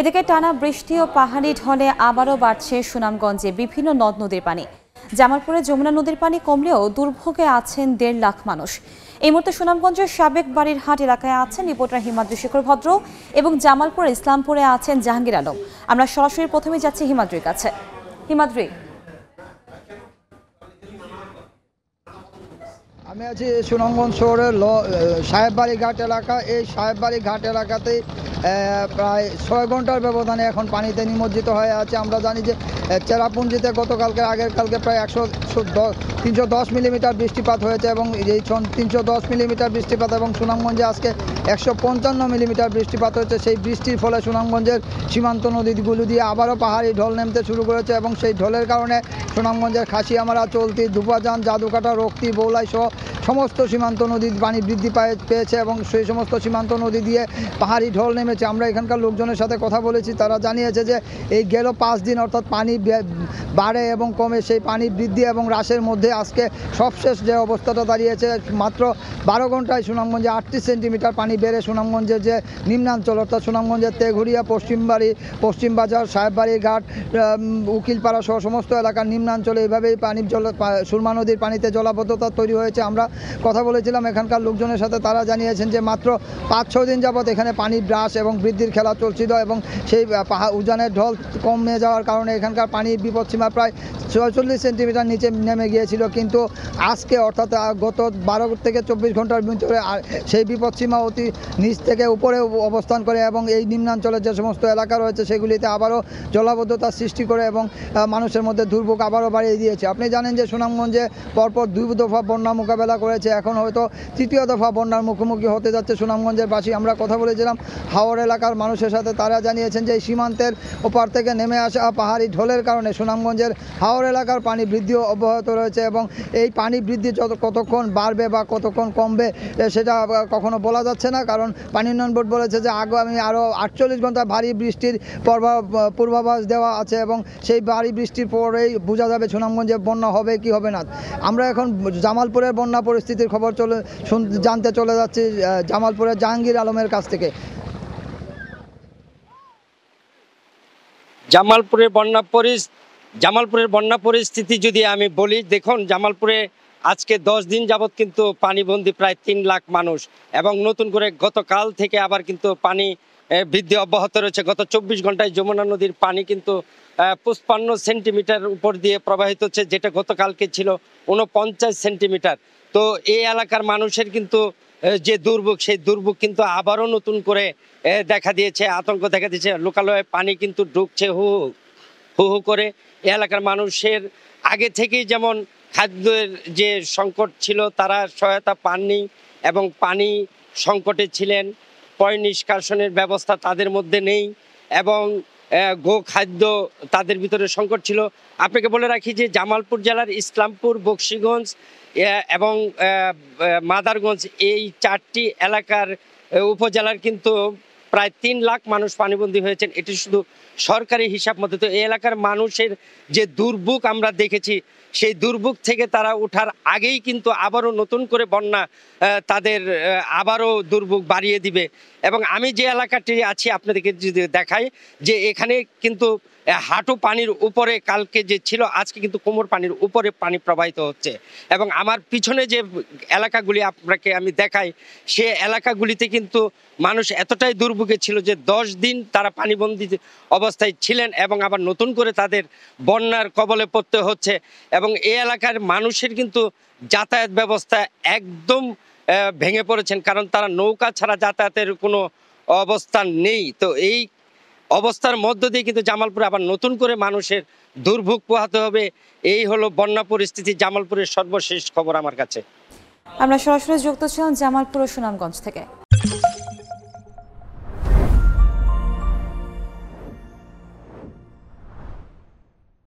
এদিকে টানা বৃষ্টি ও পাহাড়ি ঢলে আবারও বাড়ছে সুনামগঞ্জে বিভিন্ন নদ নদীর পানি জামালপুরে যমুনা নদীর পানি কমলেও দুর্ভোগে আছেন দেড় লাখ মানুষ এই মুহূর্তে সুনামগঞ্জের সাবেক বাড়ির হাট এলাকায় আছেন রিপোর্টার হিমাদ্রি শেখর ভদ্র এবং জামালপুর ইসলামপুরে আছেন জাহাঙ্গীর আলম আমরা সরাসরি প্রথমে যাচ্ছি হিমাদ্রির কাছে হিমাদ্রি আমি আছি সুনামগঞ্জ শহরের ল সাহেববাড়ি ঘাট এলাকা এই সাহেববাড়ি ঘাট এলাকাতেই প্রায় ছয় ঘন্টার ব্যবধানে এখন পানিতে নিমজ্জিত হয়ে আছে আমরা জানি যে চেরাপুঞ্জিতে গতকালকে আগের কালকে প্রায় একশো তিনশো দশ মিলিমিটার বৃষ্টিপাত হয়েছে এবং এই তিনশো দশ মিলিমিটার বৃষ্টিপাত এবং সুনামগঞ্জে আজকে একশো পঞ্চান্ন মিলিমিটার বৃষ্টিপাত হয়েছে সেই বৃষ্টির ফলে সুনামগঞ্জের সীমান্ত নদীগুলো দিয়ে আবারও পাহাড়ি ঢল নেমতে শুরু করেছে এবং সেই ঢলের কারণে সুনামগঞ্জের খাসিয়ামারা চলতি ধুপাজান জাদুকাটা রক্তি বৌলাই সহ সমস্ত সীমান্ত নদীর পানি বৃদ্ধি পেয়েছে এবং সেই সমস্ত সীমান্ত নদী দিয়ে পাহাড়ি ঢল নেমেছে আমরা এখানকার লোকজনের সাথে কথা বলেছি তারা জানিয়েছে যে এই গেল পাঁচ দিন অর্থাৎ পানি বাড়ে এবং কমে সেই পানি বৃদ্ধি এবং হ্রাসের মধ্যে আজকে সবশেষ যে অবস্থাটা দাঁড়িয়েছে মাত্র বারো ঘন্টায় সুনামগঞ্জে আটত্রিশ সেন্টিমিটার পানি বেড়ে সুনামগঞ্জের যে নিম্নাঞ্চল অর্থাৎ সুনামগঞ্জের তেঘুরিয়া পশ্চিমবাড়ি পশ্চিমবাজার সাহেববাড়ি ঘাট উকিলপাড়া সহ সমস্ত এলাকার নিম্নাঞ্চলে এইভাবেই পানি জল সুরমা নদীর পানিতে জলাবদ্ধতা তৈরি হয়েছে আমরা কথা বলেছিলাম এখানকার লোকজনের সাথে তারা জানিয়েছেন যে মাত্র পাঁচ ছ দিন যাবৎ এখানে পানি ব্রাশ এবং বৃদ্ধির খেলা চলছিল এবং সেই পাহাড় উজানের ঢল কমে যাওয়ার কারণে এখানকার পানির বিপদসীমা প্রায় ছয়চল্লিশ সেন্টিমিটার নিচে নেমে গিয়েছিল কিন্তু আজকে অর্থাৎ গত বারো থেকে চব্বিশ ঘন্টার ভিতরে সেই বিপদসীমা অতি নিচ থেকে উপরে অবস্থান করে এবং এই নিম্নাঞ্চলের যে সমস্ত এলাকা রয়েছে সেগুলিতে আবারও জলাবদ্ধতা সৃষ্টি করে এবং মানুষের মধ্যে দুর্ভোগ আবারও বাড়িয়ে দিয়েছে আপনি জানেন যে সুনামগঞ্জে পরপর দুই দফা বন্যা মোকাবেলা করেছে এখন হয়তো তৃতীয় দফা বন্যার মুখোমুখি হতে যাচ্ছে সুনামগঞ্জের বাসী আমরা কথা বলেছিলাম হাওড় এলাকার মানুষের সাথে তারা জানিয়েছেন যে সীমান্তের ওপার থেকে নেমে আসা পাহাড়ি ঢোলের কারণে সুনামগঞ্জের হাওড় এলাকার পানি বৃদ্ধিও অব্যাহত রয়েছে এবং এই পানি বৃদ্ধি যত কতক্ষণ বাড়বে বা কতক্ষণ কমবে সেটা কখনো বলা যাচ্ছে না কারণ পানি উন্নয়ন বোর্ড বলেছে যে আগামী আরও আটচল্লিশ ঘন্টা ভারী বৃষ্টির পূর্বাভাস দেওয়া আছে এবং সেই ভারী বৃষ্টির পরেই বোঝা যাবে সুনামগঞ্জে বন্যা হবে কি হবে না আমরা এখন জামালপুরের বন্যা পরিস্থিতির খবর চলে জানতে চলে যাচ্ছি জামালপুরের জাহাঙ্গীর আলমের কাছ থেকে জামালপুরের বন্যা পরিস জামালপুরের বন্যা পরিস্থিতি যদি আমি বলি দেখুন জামালপুরে আজকে দশ দিন যাবৎ কিন্তু পানিবন্দি প্রায় তিন লাখ মানুষ এবং নতুন করে গতকাল থেকে আবার কিন্তু পানি বৃদ্ধি অব্যাহত রয়েছে গত চব্বিশ ঘন্টায় যমুনা নদীর পানি কিন্তু পঁচপান্ন সেন্টিমিটার উপর দিয়ে প্রবাহিত হচ্ছে যেটা গতকালকে ছিল উনপঞ্চাশ সেন্টিমিটার তো এই এলাকার মানুষের কিন্তু যে দুর্ভোগ সেই দুর্ভোগ কিন্তু আবারও নতুন করে দেখা দিয়েছে আতঙ্ক দেখা দিয়েছে লোকালয়ে পানি কিন্তু ঢুকছে হু হু হু করে এলাকার মানুষের আগে থেকেই যেমন খাদ্যের যে সংকট ছিল তারা সহায়তা পাননি এবং পানি সংকটে ছিলেন পয় নিষ্কাশনের ব্যবস্থা তাদের মধ্যে নেই এবং গো খাদ্য তাদের ভিতরে সংকট ছিল আপনাকে বলে রাখি যে জামালপুর জেলার ইসলামপুর বক্সিগঞ্জ এবং মাদারগঞ্জ এই চারটি এলাকার উপজেলার কিন্তু প্রায় তিন লাখ মানুষ পানিবন্দী হয়েছেন এটি শুধু সরকারি হিসাব মতো তো এই এলাকার মানুষের যে দুর্ভোগ আমরা দেখেছি সেই দুর্ভোগ থেকে তারা ওঠার আগেই কিন্তু আবারও নতুন করে বন্যা তাদের আবারও দুর্ভোগ বাড়িয়ে দিবে এবং আমি যে এলাকাটি আছি আপনাদেরকে যদি দেখাই যে এখানে কিন্তু হাঁটু পানির উপরে কালকে যে ছিল আজকে কিন্তু কোমর পানির উপরে পানি প্রবাহিত হচ্ছে এবং আমার পিছনে যে এলাকাগুলি আপনাকে আমি দেখাই সে এলাকাগুলিতে কিন্তু মানুষ এতটাই দুর্ভোগ ফেসবুকে ছিল যে দশ দিন তারা পানিবন্দী অবস্থায় ছিলেন এবং আবার নতুন করে তাদের বন্যার কবলে পড়তে হচ্ছে এবং এই এলাকার মানুষের কিন্তু যাতায়াত ব্যবস্থা একদম ভেঙে পড়েছেন কারণ তারা নৌকা ছাড়া যাতায়াতের কোনো অবস্থান নেই তো এই অবস্থার মধ্য দিয়ে কিন্তু জামালপুরে আবার নতুন করে মানুষের দুর্ভোগ পোহাতে হবে এই হলো বন্যা পরিস্থিতি জামালপুরের সর্বশেষ খবর আমার কাছে আমরা সরাসরি যুক্ত ছিলাম জামালপুর ও সুনামগঞ্জ থেকে